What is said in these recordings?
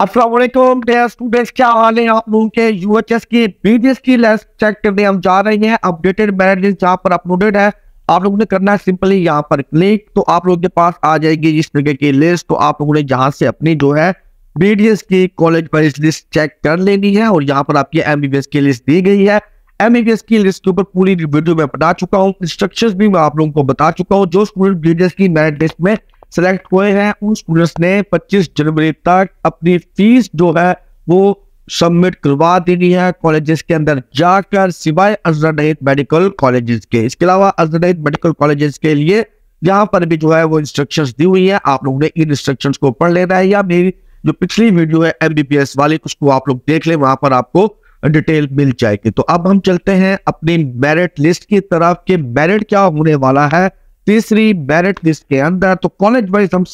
Aslam dear students क्या हाल है आप लोगों के यू एच एस की बीडीएस की लेस चेक करने हम जा रहे हैं अपडेटेड मेरिट लिस्ट जहाँ पर अपलोडेड है आप लोगों ने करना है सिंपली यहाँ पर क्लिक तो आप लोगों के पास आ जाएगी इस तरीके की लिस्ट तो आप लोगों ने जहाँ से अपनी जो है बीडीएस की कॉलेज वाइज लिस्ट चेक कर लेनी है और यहाँ पर आपकी एमबीबीएस की लिस्ट दी गई है एमबीबीएस की लिस्ट के ऊपर पूरी वीडियो में बता चुका हूँ इंस्ट्रक्शन भी मैं आप लोगों को बता चुका हूँ जो स्टूडेंट एस की मेरिट लिस्ट में सेलेक्ट हुए हैं उन स्टूडेंट्स ने 25 जनवरी तक अपनी फीस जो है वो सबमिट करवा देनी है कॉलेजेस के अंदर जाकर सिवाय अल्टरनेट मेडिकल कॉलेजेस के इसके अलावा अल्टरनेट मेडिकल कॉलेजेस के लिए यहाँ पर भी जो है वो इंस्ट्रक्शन दी हुई है आप लोगों ने इन इंस्ट्रक्शन को पढ़ लेना है या मेरी जो पिछली वीडियो है एमबीबीएस वाली उसको आप लोग देख ले वहां पर आपको डिटेल मिल जाएगी तो अब हम चलते हैं अपनी मेरिट लिस्ट की तरफ कि मेरिट क्या होने वाला है तीसरी मेरिट लिस्ट के अंदर तो कॉलेज वाइज हम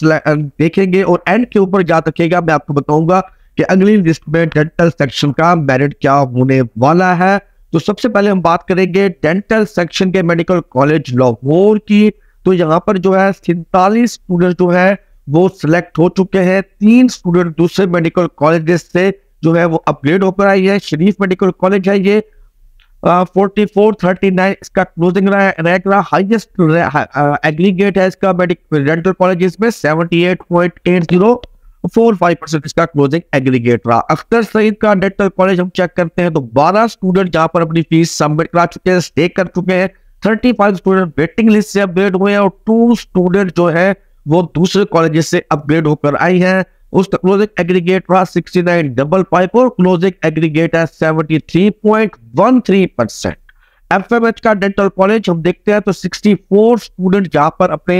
देखेंगे और एंड के ऊपर याद रखेगा मैं आपको बताऊंगा कि अगली लिस्ट में डेंटल सेक्शन का मेरिट क्या होने वाला है तो सबसे पहले हम बात करेंगे डेंटल सेक्शन के मेडिकल कॉलेज लाहौर की तो यहाँ पर जो है सैतालीस स्टूडेंट जो है वो सिलेक्ट हो चुके हैं तीन स्टूडेंट दूसरे मेडिकल कॉलेज से जो है वो अपग्रेड होकर आई है शरीफ मेडिकल कॉलेज है ये फोर्टी फोर थर्टी नाइन इसका क्लोजिंग रैंक रहा एग्रीगेट है इसका कॉलेज में सेवेंटी फोर फाइव परसेंट इसका क्लोजिंग एग्रीगेट रहा अख्तर सईद का डेंटल कॉलेज हम चेक करते हैं तो बारह स्टूडेंट जहां पर अपनी फीस सबमिट करा चुके हैं स्टे कर चुके हैं thirty five student waiting list से अपग्रेड हुए हैं और टू स्टूडेंट जो है वो दूसरे कॉलेज से अपग्रेड होकर आई हैं उसका क्लोजिंग एग्रीगेट रहा 69 डबल पाइप और क्लोजिंग एग्रीगेट है 73.13 परसेंट एफ का डेंटल कॉलेज हम देखते हैं तो 64 स्टूडेंट यहाँ पर अपने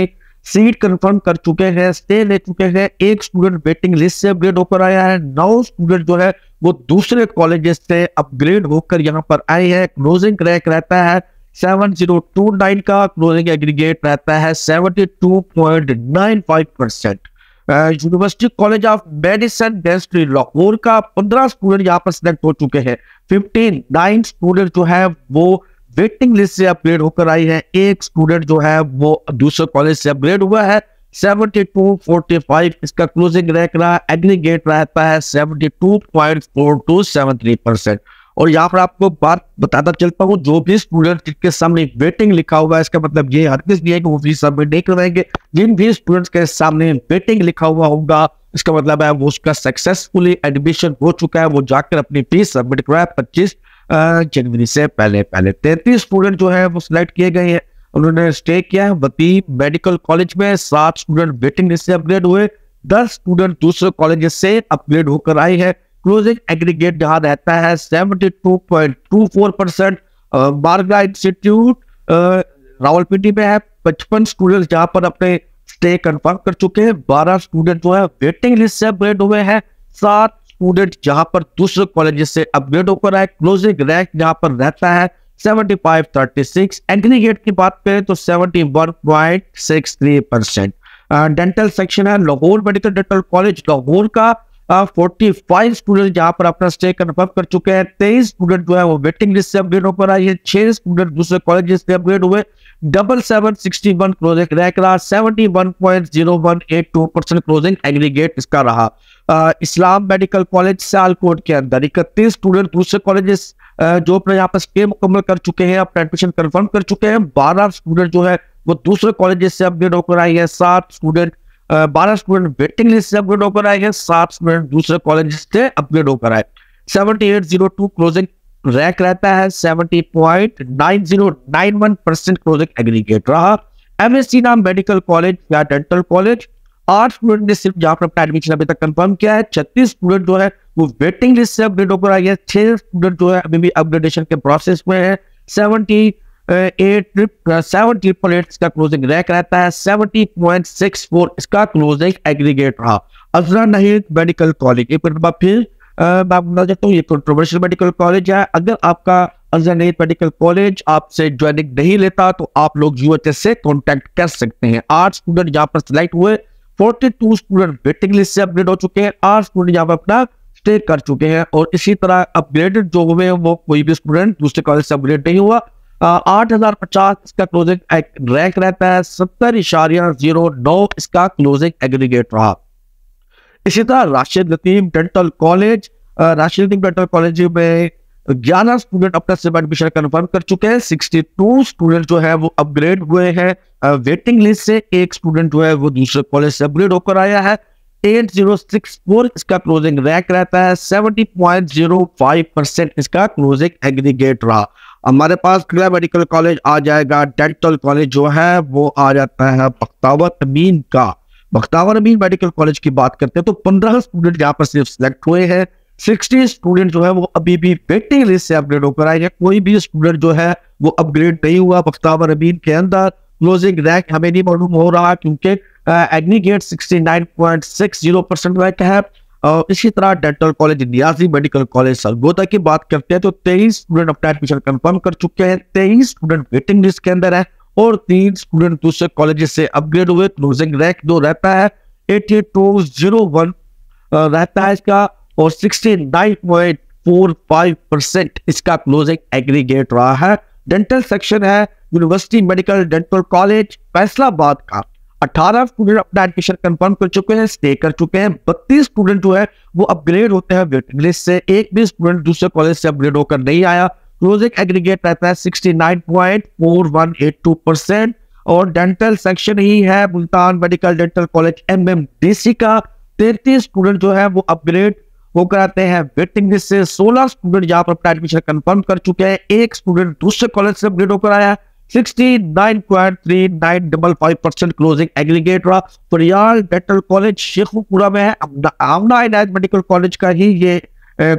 सीट कंफर्म कर चुके हैं स्टे ले चुके हैं एक स्टूडेंट वेटिंग लिस्ट से अपग्रेड होकर आया है नौ स्टूडेंट जो है वो दूसरे कॉलेजेस से अपग्रेड होकर यहाँ पर आए हैं क्लोजिंग रैंक रहता है 7029 का क्लोजिंग एग्रीगेट रहता है 72.95 percent university college of medicine dentistry Lahore का पंद्रह स्टूडेंट यहाँ पर सिलेक्ट हो चुके हैं फिफ्टीन नाइन स्टूडेंट जो है वो वेटिंग लिस्ट से अपग्रेड होकर आई है एक स्टूडेंट जो है वो दूसरे कॉलेज से अपग्रेड हुआ है 7245 इसका क्लोजिंग रैंक रहा एग्रीगेट रहता है seven point four two three percent और यहाँ पर आपको बात बताता चलता हूँ जो भी स्टूडेंट जिनके सामने वेटिंग लिखा हुआ है इसका मतलब ये हरगिज नहीं है कि वो फीस सबमिट नहीं करवाएंगे जिन भी स्टूडेंट्स के सामने वेटिंग लिखा हुआ होगा इसका मतलब है वो उसका सक्सेसफुली एडमिशन हो चुका है वो जाकर अपनी फीस सबमिट करवाया पच्चीस जनवरी से पहले पहले तैतीस स्टूडेंट जो है वो सिलेक्ट किए गए हैं उन्होंने स्टे किया है वती मेडिकल कॉलेज में सात स्टूडेंट वेटिंग लिस्ट से अपग्रेड हुए दस स्टूडेंट दूसरे कॉलेज से अपग्रेड होकर आए हैं क्लोजिंग एग्रीगेट जहां रहता है seventy two two point four percent बारगा इंस्टीट्यूट रावलपिंडी में है पचपन स्टूडेंट जहां पर अपने स्टे कंफर्म कर चुके हैं बारह स्टूडेंट जो है वेटिंग लिस्ट से अपग्रेड हुए हैं सात स्टूडेंट जहां पर दूसरे कॉलेज से अपग्रेड होकर आए क्लोजिंग रैंक जहां पर रहता है 7536 एग्रीगेट की बात करें तो seventy one point six three percent dental section है Lahore medical dental college Lahore का फोर्टी फाइव स्टूडेंट यहाँ पर अपना स्टे कन्फर्म कर चुके हैं तेईस स्टूडेंट जो है वो वेटिंग लिस्ट से अपग्रेड होकर आई है छह स्टूडेंट दूसरे कॉलेज से अपग्रेड हुए double seven sixty one closing rank रहा seventy one point zero one eight two percent closing aggregate इसका रहा इस्लाम मेडिकल कॉलेज सियालकोट के अंदर इकतीस स्टूडेंट दूसरे कॉलेज जो अपने यहाँ पर स्टे मुकम्मल कर चुके हैं अपना एडमिशन कन्फर्म कर चुके हैं बारह स्टूडेंट जो है वो दूसरे कॉलेजेस से अपग्रेड होकर आई है सात स्टूडेंट बारह स्टूडेंट वेटिंग लिस्ट से अपग्रेड होकर आए हैं सात स्टूडेंट दूसरे कॉलेज से अपग्रेड होकर आए seventy eight zero two closing rank रहता है seventy point nine zero nine one percent closing aggregate रहा एम एस सी नाम मेडिकल कॉलेज या डेंटल कॉलेज आठ स्टूडेंट ने सिर्फ जहां पर अपना एडमिशन अभी तक कंफर्म किया है छत्तीस स्टूडेंट जो है वो वेटिंग लिस्ट से अपग्रेड होकर आए हैं छह स्टूडेंट जो है अभी भी अपग्रेडेशन के प्रोसेस में है सेवेंटी अगर आपका मेडिकल कॉलेज आपसे ज्वाइनिंग नहीं लेता तो आप लोग यूएचएस से कॉन्टेक्ट कर सकते हैं आठ स्टूडेंट यहाँ पर सिलेक्ट हुए forty two student waiting list से अपडेट हो चुके हैं आठ स्टूडेंट यहाँ पर अपना स्टे कर चुके हैं और इसी तरह अपग्रेडेड जो हुए वो कोई भी स्टूडेंट दूसरे कॉलेज से अपग्रेड नहीं हुआ आठ हजार पचास इसका क्लोजिंग रैंक रहता है सत्तर इशारिया जीरो नौ इसका क्लोजिंग एग्रीगेट रहा इसी तरह Rashid Latif dental college Rashid Latif dental college में ग्यारह स्टूडेंट अपना सिर्फ एडमिशन कन्फर्म कर चुके हैं सिक्सटी टू स्टूडेंट जो है वो अपग्रेड हुए हैं वेटिंग लिस्ट से एक स्टूडेंट जो है वो दूसरे कॉलेज से अपग्रेड होकर आया है एट जीरो सिक्स फोर इसका क्लोजिंग रैंक रहता है पॉइंट जीरो फाइव परसेंट इसका क्लोजिंग एग्रीगेट रहा हमारे पास खिला मेडिकल कॉलेज आ जाएगा डेंटल कॉलेज जो है वो आ जाता है बख्तावर अमीन का बख्तावर अमीन मेडिकल कॉलेज की बात करते हैं तो पंद्रह स्टूडेंट यहाँ पर सिर्फ सिलेक्ट हुए हैं सिक्सटी स्टूडेंट जो है वो अभी भी वेटिंग लिस्ट से अपग्रेड होकर आए हैं कोई भी स्टूडेंट जो है वो अपग्रेड नहीं हुआ बख्तावर अमीन के अंदर क्लोजिंग रैंक हमें नहीं मालूम हो रहा क्योंकि aggregate sixty nine point six zero percent rank है इसी तरह dental college Niazi medical college Sargodha की बात करते हैं तो तेईस स्टूडेंट अपना एडमिशन कंफर्म कर चुके हैं तेईस स्टूडेंट वेटिंग लिस्ट के अंदर है और तीन स्टूडेंट दूसरे कॉलेज से अपग्रेड हुए क्लोजिंग रैंक दो रहता है एटी टू जीरो वन रहता है इसका और sixty nine point four five percent इसका क्लोजिंग एग्रीगेट रहा है डेंटल सेक्शन है university medical dental college Faisalabad का अठारह स्टूडेंट अपना एडमिशन कंफर्म कर चुके हैं स्टे कर चुके हैं बत्तीस स्टूडेंट जो है वो अपग्रेड होते हैं वेटिंग लिस्ट से एक भी स्टूडेंट दूसरे कॉलेज से अपग्रेड होकर नहीं आया क्लोजिंग एग्रीगेट रहता है सिक्सटी और डेंटल सेक्शन ही है Multan medical dental college M M D C का तैतीस स्टूडेंट जो है वो अपग्रेड होकर आते हैं वेटिंग लिस्ट से सोलह स्टूडेंट यहाँ पर अपना एडमिशन कंफर्म कर चुके हैं एक स्टूडेंट दूसरे कॉलेज से अपग्रेड होकर आया है 69.3955 परसेंट क्लोजिंग एग्रीगेट रहा फरियाल डेंटल कॉलेज शेखपुरा में है आमना इनायत मेडिकल कॉलेज का ही ये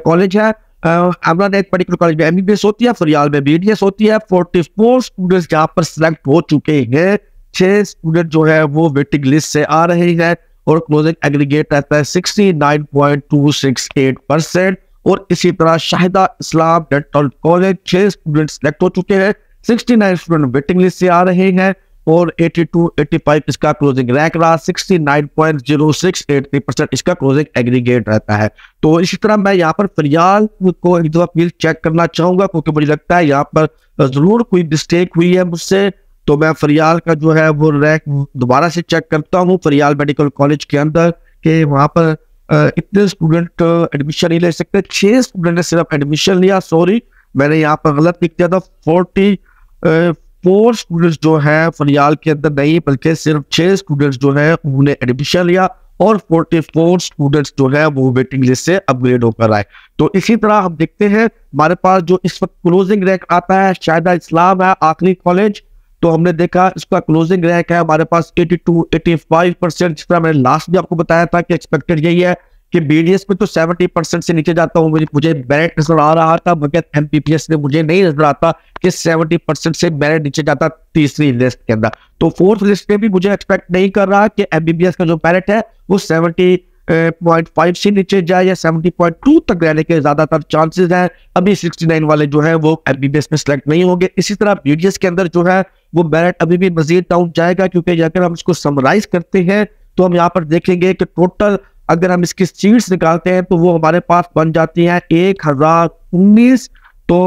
कॉलेज है आमना नायक मेडिकल कॉलेज में एमबीबीएस होती है फरियाल में बीडीएस होती है 44 स्टूडेंट्स यहाँ पर सिलेक्ट हो चुके हैं छह स्टूडेंट जो है वो वेटिंग लिस्ट से आ रहे हैं और क्लोजिंग एग्रीगेट रहता है 69.268 और इसी तरह शाहिदा इस्लाम डेंटल कॉलेज छह स्टूडेंट सिलेक्ट हो चुके हैं 69 स्टूडेंट वेटिंग लिस्ट से आ रहे हैं और 82, 85 इसका क्लोजिंग रैंक रहा 69.0683 परसेंट इसका क्लोजिंग एग्रीगेट रहता है तो इसी तरह मैं यहाँ पर फिलहाल को एक दफा फिर चेक करना चाहूंगा क्योंकि मुझे लगता है यहाँ पर जरूर कोई मिस्टेक हुई है मुझसे तो मैं फरियाल का जो है वो रैंक दोबारा से चेक करता हूँ फरियाल मेडिकल कॉलेज के अंदर के वहां पर इतने स्टूडेंट एडमिशन नहीं ले सकते छह स्टूडेंट ने सिर्फ एडमिशन लिया सॉरी मैंने यहाँ पर गलत लिख दिया था फोर्टी फोर स्टूडेंट्स जो है फरियाल के अंदर नहीं बल्कि सिर्फ छह स्टूडेंट्स जो है उन्होंने एडमिशन लिया और 44 स्टूडेंट्स जो है वो वेटिंग लिस्ट से अपग्रेड होकर आए तो इसी तरह हम देखते हैं हमारे पास जो इस वक्त क्लोजिंग रैंक आता है शायद इस्लाम है आखिरी कॉलेज तो हमने देखा इसका क्लोजिंग रैंक है हमारे पास 82 85 परसेंट जिस तरह मैंने लास्ट भी आपको बताया था कि एक्सपेक्टेड यही है कि बीडीएस में तो 70 परसेंट से नीचे जाता हूँ मुझे बैरेट नजर आ रहा था मगर एमपीपीएस में मुझे नहीं नजर आता कि 70 परसेंट से बैरेट नीचे जाता तीसरी लिस्ट के अंदर तो फोर्थ लिस्ट में भी मुझे एक्सपेक्ट नहीं कर रहा कि एमबीबीएस का जो बैरेट है वो सेवेंटी पॉइंट फाइव से नीचे जाए या सेवेंटी पॉइंट टू तक रहने के ज्यादातर चांसेस हैं अभी सिक्सटी नाइन वाले जो है वो एमबीबीएस में सिलेक्ट नहीं होंगे इसी तरह बीडीएस के अंदर जो है वो बैरेट अभी भी मजीद डाउन जाएगा क्योंकि अगर हम इसको समराइज करते हैं तो हम यहाँ पर देखेंगे कि टोटल अगर हम इसकी सीट्स निकालते हैं तो वो हमारे पास बन जाती हैं एक हजार उन्नीस तो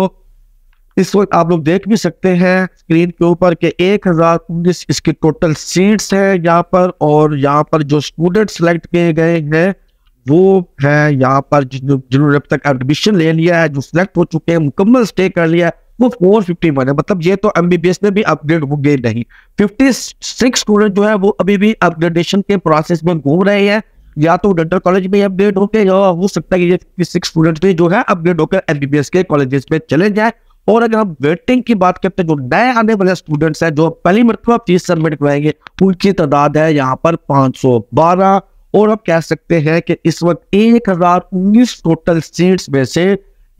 इस वक्त आप लोग देख भी सकते हैं स्क्रीन के ऊपर के एक हजार उन्नीस इसकी टोटल सीट्स हैं यहाँ पर और यहाँ पर जो स्टूडेंट सेलेक्ट किए गए हैं वो है यहाँ पर जिन्होंने अब तक एडमिशन ले लिया है जो सिलेक्ट हो चुके हैं मुकम्मल स्टे कर लिया है वो फोर फिफ्टी वन है मतलब ये तो एम बी बी एस में भी अपग्रेड हो गए नहीं फिफ्टी सिक्स स्टूडेंट जो है वो अभी भी अपग्रेडेशन के प्रोसेस में घूम रहे हैं या तो डेंटल कॉलेज में अपग्रेड होकर या हो सकता है कि स्टूडेंट भी जो है अपग्रेड होकर एमबीबीएस के कॉलेजेस में चले जाए और अगर हम वेटिंग की बात करते हैं जो नए आने वाले स्टूडेंट्स हैं जो पहली मरतबा फीस सबमिट करेंगे उनकी तादाद है यहाँ पर 512 और आप कह सकते हैं कि इस वक्त एक हजार उन्नीस टोटल सीट्स में से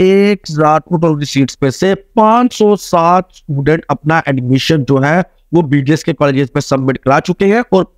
एक हजार टोटल उन्नीस सीट्स में से 507 स्टूडेंट अपना एडमिशन जो है वो बीडीएस के कॉलेजेस में सबमिट करा चुके हैं और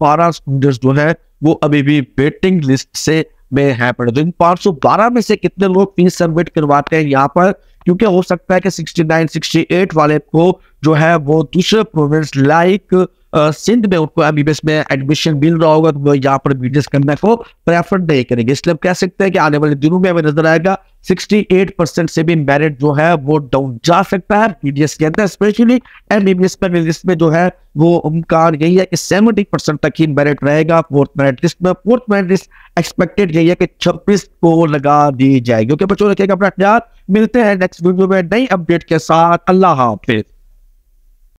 बारह स्टूडेंट्स जो है वो अभी भी वेटिंग लिस्ट से में है इन पांच सौ बारह में से कितने लोग फीस सबमिट करवाते हैं यहाँ पर क्योंकि हो सकता है कि 69, 68 वाले को जो है वो दूसरे प्रोविंस लाइक सिंध में उनको एम में एडमिशन मिल रहा होगा तो वो यहाँ पर बिजनेस करने को प्रेफर नहीं करेंगे इसलिए हम कह सकते हैं कि आने वाले दिनों में हमें नजर आएगा 68 परसेंट से भी मैरिट जो है वो डाउन जा सकता है बीडीएस के अंदर स्पेशली एम पर लिस्ट में जो है वो इम्कान यही है कि सेवेंटी परसेंट तक ही मैरिट रहेगा फोर्थ मैरिट लिस्ट में फोर्थ मैरिट लिस्ट एक्सपेक्टेड यही है कि छब्बीस को लगा दी जाएगी क्योंकि बच्चों रखेगा अपना ख्याल मिलते हैं नेक्स्ट वीडियो में नई अपडेट के साथ अल्लाह हाफिज